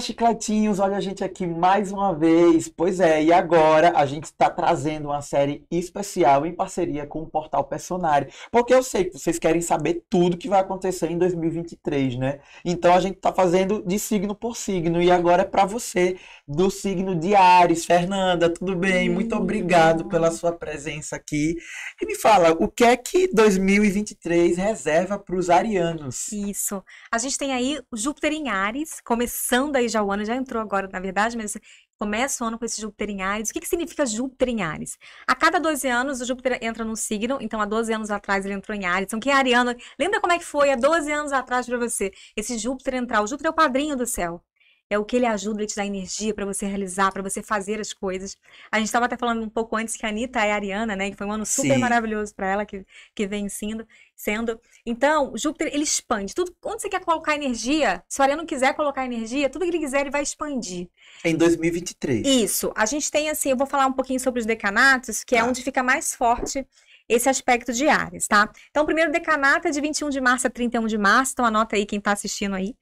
chicletinhos! Olha a gente aqui mais uma vez. Pois é, e agora a gente está trazendo uma série especial em parceria com o Portal Personário Porque eu sei que vocês querem saber tudo que vai acontecer em 2023, né? Então a gente está fazendo de signo por signo. E agora é para você, do signo de Ares. Fernanda, tudo bem? Muito obrigado pela sua presença aqui. E me fala, o que é que 2023 reserva para os arianos? Isso. A gente tem aí Júpiter em Ares, começando aí aí já o ano, já entrou agora, na verdade, mas começa o ano com esse Júpiter em Ares. O que, que significa Júpiter em Ares? A cada 12 anos, o Júpiter entra num signo, então há 12 anos atrás ele entrou em Ares. Então, quem é ariano, lembra como é que foi há 12 anos atrás para você? Esse Júpiter entrar. O Júpiter é o padrinho do céu é o que ele ajuda, ele te dá energia para você realizar, para você fazer as coisas. A gente estava até falando um pouco antes que a Anitta é a Ariana, né? Que foi um ano super Sim. maravilhoso para ela, que, que vem sendo, sendo. Então, Júpiter, ele expande. Tudo, onde você quer colocar energia, se o não quiser colocar energia, tudo que ele quiser, ele vai expandir. Em 2023. Isso. A gente tem, assim, eu vou falar um pouquinho sobre os decanatos, que é ah. onde fica mais forte esse aspecto de Ares, tá? Então, o primeiro decanato é de 21 de março a 31 de março, então anota aí quem tá assistindo aí.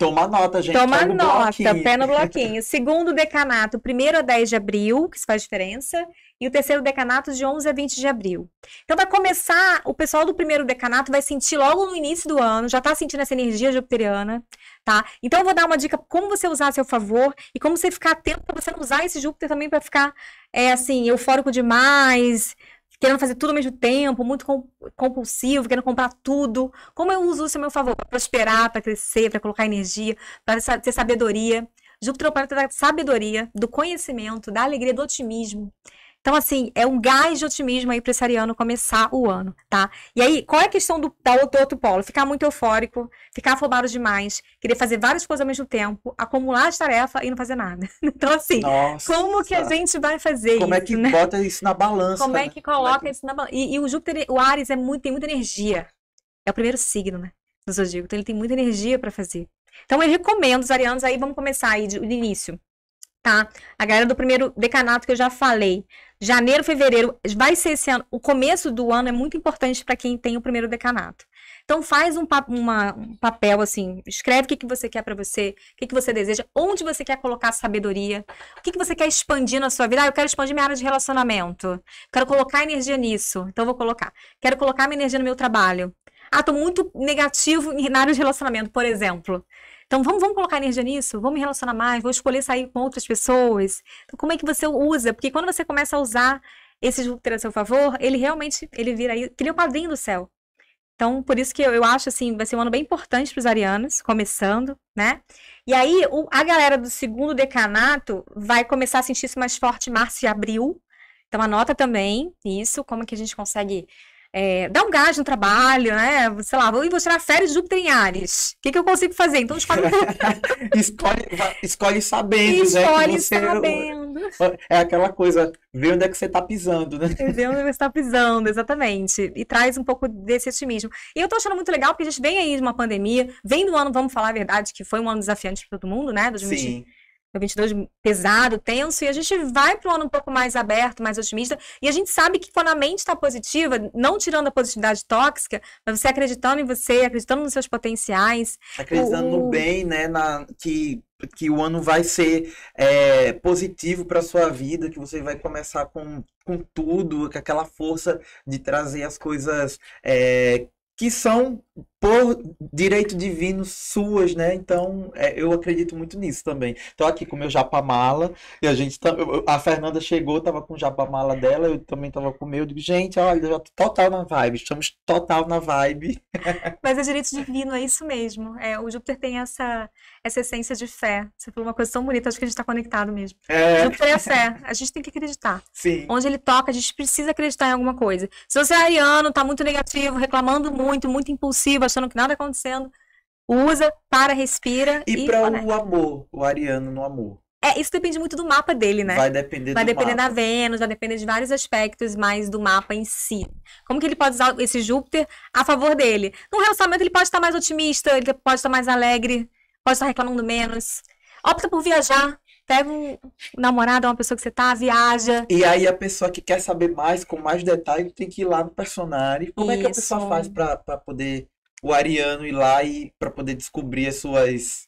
Toma nota, gente. Toma nota, pé no bloquinho. Segundo decanato, primeiro a 10 de abril, que isso faz diferença, e o terceiro decanato de 11 a 20 de abril. Então vai começar, o pessoal do primeiro decanato vai sentir logo no início do ano, já está sentindo essa energia jupiteriana, tá? Então eu vou dar uma dica como você usar a seu favor e como você ficar atento para você não usar esse Júpiter também para ficar, é, assim, eufórico demais, querendo fazer tudo ao mesmo tempo, muito compulsivo, querendo comprar tudo. Como eu uso isso a meu favor? Para prosperar, para crescer, para colocar energia, para ter sabedoria. Júpiter é o planeta da sabedoria, do conhecimento, da alegria, do otimismo. Então, assim, é um gás de otimismo aí para esse ariano começar o ano, tá? E aí, qual é a questão do, do outro polo? Ficar muito eufórico, ficar afobado demais, querer fazer várias coisas ao mesmo tempo, acumular as tarefas e não fazer nada. Então, assim, Nossa. como que a gente vai fazer como é isso? Como é que né? bota isso na balança? Como é né? é que coloca é que... isso na balança? E, e, o Júpiter, o Ares é muito, tem muita energia. É o primeiro signo, né? Do zodíaco. Então, ele tem muita energia para fazer. Então, eu recomendo os arianos aí, vamos começar aí de, início tá? A galera do primeiro decanato que eu já falei. Janeiro, fevereiro, vai ser esse ano. O começo do ano é muito importante para quem tem o primeiro decanato. Então faz um, pa uma, um papel assim, escreve o que, que você quer para você, o que, que você deseja, onde você quer colocar sabedoria, o que, que você quer expandir na sua vida. Ah, eu quero expandir minha área de relacionamento, quero colocar energia nisso, então vou colocar. Quero colocar minha energia no meu trabalho. Ah, tô muito negativo na área de relacionamento, por exemplo. Então vamos, vamos colocar energia nisso, vamos me relacionar mais, vou escolher sair com outras pessoas. Então, como é que você usa? Porque quando você começa a usar esse Júpiter a seu favor, ele realmente ele vira aí, cria o quadrinho do céu. Então, por isso que eu, eu acho assim, vai ser um ano bem importante para os arianos, começando, né? E aí, o, a galera do segundo decanato vai começar a sentir-se mais forte março e abril. Então, anota também isso, como que a gente consegue é, dar um gás no trabalho, né? Sei lá, vou, vou tirar férias de Júpiter em Ares. O que, que eu consigo fazer? Então tipo, escolhe. escolhe, escolhe sabendo, né, escolhe né? Escolhe sabendo. É aquela coisa, vê onde é que você está pisando, né? É, vê onde você está pisando, exatamente. E traz um pouco desse otimismo. E eu estou achando muito legal, porque a gente vem aí de uma pandemia, vem do ano, vamos falar a verdade, que foi um ano desafiante para todo mundo, né? 2020. Sim 2022 é pesado, tenso, e a gente vai para um ano um pouco mais aberto, mais otimista. E a gente sabe que quando a mente está positiva, não tirando a positividade tóxica, mas você acreditando em você, acreditando nos seus potenciais. Acreditando o... no bem, né? Na, que, que o ano vai ser é, positivo para sua vida, que você vai começar com, com tudo, com aquela força de trazer as coisas é, que são por direito divino suas, né? Então, é, eu acredito muito nisso também. Estou aqui com meu japamala e a gente tá, eu, a Fernanda chegou, tava com o japamala dela, eu também tava com o meu. digo, gente, olha, já tô total na vibe, estamos total na vibe. Mas é direito divino, é isso mesmo. É, o Júpiter tem essa essa essência de fé. Você falou uma coisa tão bonita, acho que a gente está conectado mesmo. É... Júpiter é a fé, a gente tem que acreditar. Sim. Onde ele toca, a gente precisa acreditar em alguma coisa. Se você é ariano, tá muito negativo, reclamando muito, muito impulsivo possível, achando que nada tá acontecendo. Usa, para, respira. E, e para o amor, o ariano no amor. É, isso depende muito do mapa dele, né? Vai depender vai do depender mapa. da Vênus, vai depender de vários aspectos mais do mapa em si. Como que ele pode usar esse Júpiter a favor dele? Num relacionamento ele pode estar mais otimista, ele pode estar mais alegre, pode estar reclamando menos. Opta por viajar, pega um namorado, uma pessoa que você tá, viaja. E aí a pessoa que quer saber mais, com mais detalhes, tem que ir lá no personagem. Como Isso. é que a pessoa faz para poder o Ariano ir lá e para poder descobrir as suas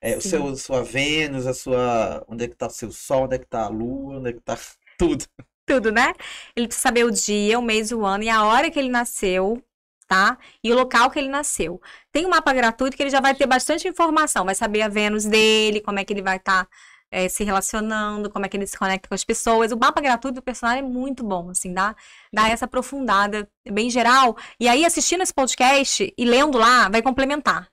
é, o seu sua Vênus, a sua onde é que tá o seu sol, onde é que tá a lua, onde é que tá tudo. Tudo, né? Ele precisa saber o dia, o mês, o ano e a hora que ele nasceu, tá? E o local que ele nasceu. Tem um mapa gratuito que ele já vai ter bastante informação, vai saber a Vênus dele, como é que ele vai estar tá é, se relacionando, como é que ele se conecta com as pessoas. O mapa gratuito do personagem é muito bom, assim, dá, dá essa aprofundada é bem geral. E aí, assistindo esse podcast e lendo lá, vai complementar.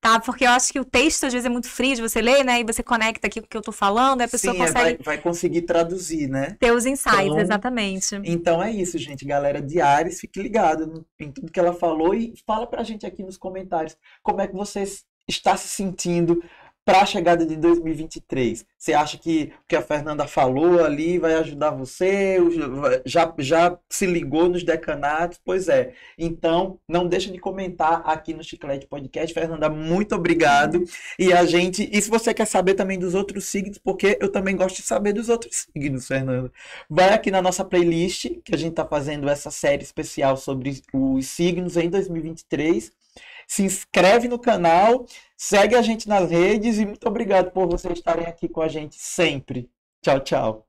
Tá, porque eu acho que o texto às vezes é muito frio de você ler, né? E você conecta aqui com o que eu tô falando, a pessoa Sim, é, consegue. Vai, vai conseguir traduzir, né? Ter os insights, então, exatamente. Então é isso, gente. Galera de Ares, fique ligado em tudo que ela falou e fala pra gente aqui nos comentários como é que vocês está se sentindo para a chegada de 2023? Você acha que o que a Fernanda falou ali vai ajudar você? Já, já se ligou nos decanatos? Pois é. Então, não deixa de comentar aqui no Chiclete Podcast. Fernanda, muito obrigado. E a gente. E se você quer saber também dos outros signos, porque eu também gosto de saber dos outros signos, Fernanda, vai aqui na nossa playlist, que a gente está fazendo essa série especial sobre os signos em 2023 se inscreve no canal, segue a gente nas redes e muito obrigado por vocês estarem aqui com a gente sempre. Tchau, tchau.